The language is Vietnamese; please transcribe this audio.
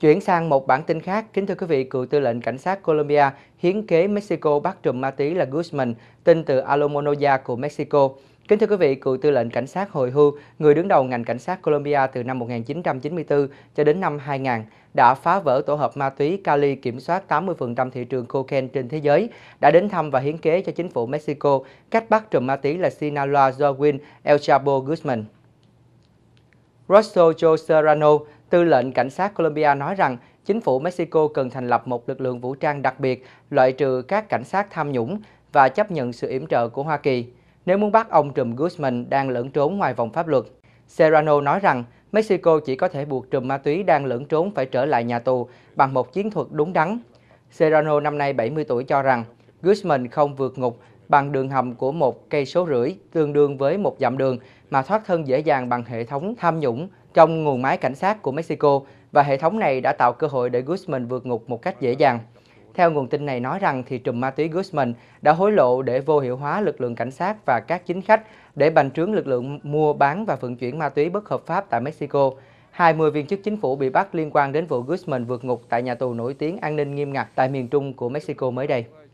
Chuyển sang một bản tin khác, kính thưa quý vị, cựu tư lệnh cảnh sát Colombia hiến kế Mexico bắt trùm ma túy là Guzman, tin từ Alomonoya của Mexico. Kính thưa quý vị, cựu tư lệnh cảnh sát hồi hưu, người đứng đầu ngành cảnh sát Colombia từ năm 1994 cho đến năm 2000, đã phá vỡ tổ hợp ma túy Cali kiểm soát 80% thị trường cocaine trên thế giới, đã đến thăm và hiến kế cho chính phủ Mexico cách bắt trùm ma túy là Sinaloa Joaquin El Chapo Guzman. Rosso Joe Serrano, Tư lệnh Cảnh sát Colombia nói rằng chính phủ Mexico cần thành lập một lực lượng vũ trang đặc biệt, loại trừ các cảnh sát tham nhũng và chấp nhận sự yểm trợ của Hoa Kỳ, nếu muốn bắt ông Trùm Guzman đang lẫn trốn ngoài vòng pháp luật. Serrano nói rằng Mexico chỉ có thể buộc trùm ma túy đang lẫn trốn phải trở lại nhà tù bằng một chiến thuật đúng đắn. Serrano năm nay 70 tuổi cho rằng Guzman không vượt ngục bằng đường hầm của một cây số rưỡi tương đương với một dặm đường mà thoát thân dễ dàng bằng hệ thống tham nhũng trong nguồn máy cảnh sát của Mexico và hệ thống này đã tạo cơ hội để Guzman vượt ngục một cách dễ dàng. Theo nguồn tin này nói rằng thì trùm ma túy Guzman đã hối lộ để vô hiệu hóa lực lượng cảnh sát và các chính khách để bành trướng lực lượng mua bán và vận chuyển ma túy bất hợp pháp tại Mexico. 20 viên chức chính phủ bị bắt liên quan đến vụ Guzman vượt ngục tại nhà tù nổi tiếng an ninh nghiêm ngặt tại miền trung của Mexico mới đây.